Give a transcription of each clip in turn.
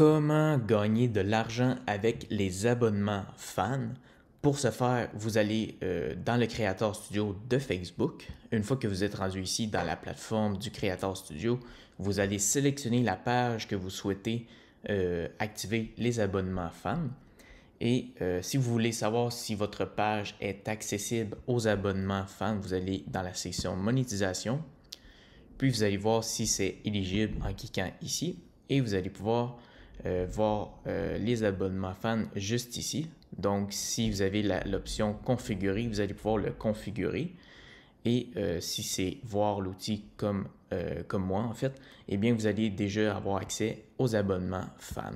comment gagner de l'argent avec les abonnements fans. Pour ce faire, vous allez euh, dans le Creator Studio de Facebook. Une fois que vous êtes rendu ici dans la plateforme du Creator Studio, vous allez sélectionner la page que vous souhaitez euh, activer les abonnements fans. Et euh, si vous voulez savoir si votre page est accessible aux abonnements fans, vous allez dans la section monétisation. Puis vous allez voir si c'est éligible en cliquant ici. Et vous allez pouvoir euh, voir euh, les abonnements fans juste ici. Donc, si vous avez l'option configurer, vous allez pouvoir le configurer. Et euh, si c'est voir l'outil comme, comme moi, en fait, eh bien, vous allez déjà avoir accès aux abonnements fans.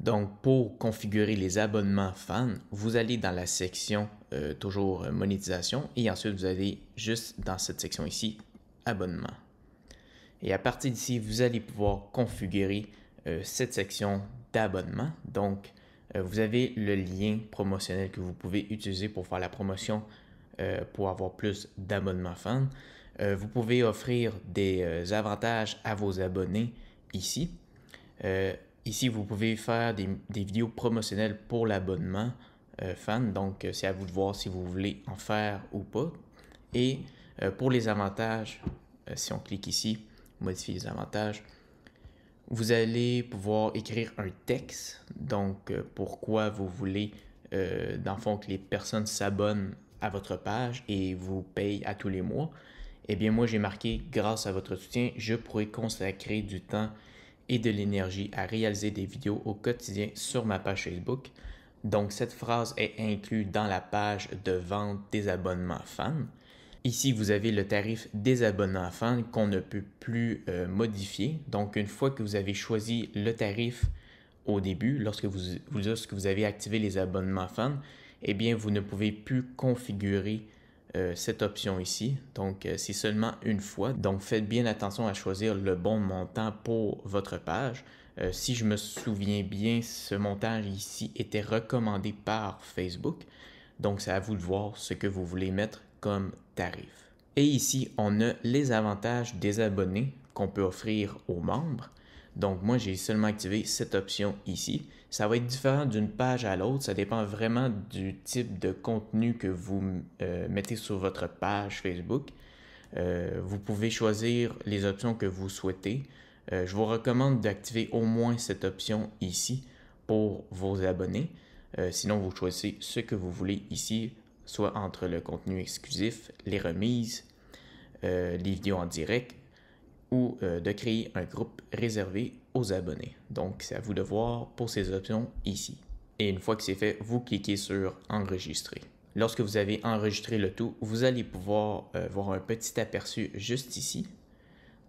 Donc, pour configurer les abonnements fans, vous allez dans la section toujours monétisation et ensuite vous allez juste dans cette section ici, abonnement. Et à partir d'ici, vous allez pouvoir configurer euh, cette section d'abonnement. Donc, euh, vous avez le lien promotionnel que vous pouvez utiliser pour faire la promotion euh, pour avoir plus d'abonnements fans. vous pouvez offrir des avantages à vos abonnés ici. ici, vous pouvez faire des, des vidéos promotionnelles pour l'abonnement fan. Donc, c'est à vous de voir si vous voulez en faire ou pas. Et pour les avantages, si on clique ici, modifier les avantages, vous allez pouvoir écrire un texte, donc euh, pourquoi vous voulez, euh, dans le fond, que les personnes s'abonnent à votre page et vous payent à tous les mois. Eh bien, moi, j'ai marqué, grâce à votre soutien, je pourrais consacrer du temps et de l'énergie à réaliser des vidéos au quotidien sur ma page Facebook. Donc, cette phrase est inclue dans la page de vente des abonnements fans. Ici, vous avez le tarif des abonnements fans qu'on ne peut plus euh, modifier. Donc, une fois que vous avez choisi le tarif au début, lorsque vous, lorsque vous avez activé les abonnements fans, eh bien, vous ne pouvez plus configurer euh, cette option ici. Donc, euh, c'est seulement une fois. Donc, faites bien attention à choisir le bon montant pour votre page. si je me souviens bien, ce montant ici était recommandé par Facebook. Donc, c'est à vous de voir ce que vous voulez mettre tarif. Et ici, on a les avantages des abonnés qu'on peut offrir aux membres. Donc moi, j'ai seulement activé cette option ici. Ça va être différent d'une page à l'autre. Ça dépend vraiment du type de contenu que vous euh, mettez sur votre page Facebook. Euh, vous pouvez choisir les options que vous souhaitez. Euh, je vous recommande d'activer au moins cette option ici pour vos abonnés. sinon, vous choisissez ce que vous voulez ici soit entre le contenu exclusif, les remises, euh, les vidéos en direct ou euh, de créer un groupe réservé aux abonnés. Donc, c'est à vous de voir pour ces options ici. Et une fois que c'est fait, vous cliquez sur Enregistrer. Lorsque vous avez enregistré le tout, vous allez pouvoir euh, voir un petit aperçu juste ici.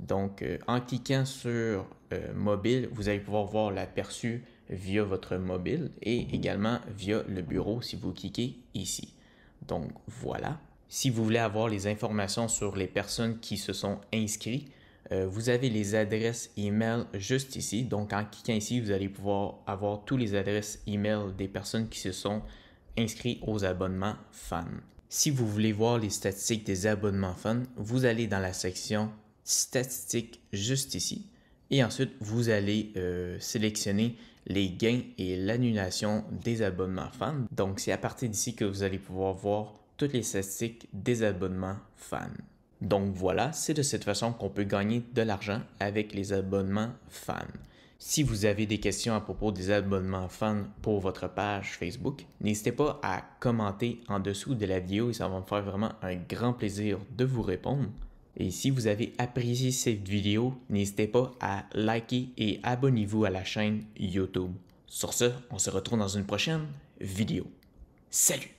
Donc, en cliquant sur Mobile, vous allez pouvoir voir l'aperçu via votre mobile et également via le bureau si vous cliquez ici. Donc voilà. Si vous voulez avoir les informations sur les personnes qui se sont inscrites, euh, vous avez les adresses email juste ici. Donc en cliquant ici, vous allez pouvoir avoir toutes les adresses email des personnes qui se sont inscrites aux abonnements fans. Si vous voulez voir les statistiques des abonnements fans, vous allez dans la section statistiques juste ici et ensuite vous allez euh, sélectionner les gains et l'annulation des abonnements fans. Donc c'est à partir d'ici que vous allez pouvoir voir toutes les statistiques des abonnements fans. Donc voilà, c'est de cette façon qu'on peut gagner de l'argent avec les abonnements fans. Si vous avez des questions à propos des abonnements fans pour votre page Facebook, n'hésitez pas à commenter en dessous de la vidéo et ça va me faire vraiment un grand plaisir de vous répondre. Et si vous avez apprécié cette vidéo, n'hésitez pas à liker et abonnez-vous à la chaîne YouTube. Sur ce, on se retrouve dans une prochaine vidéo. Salut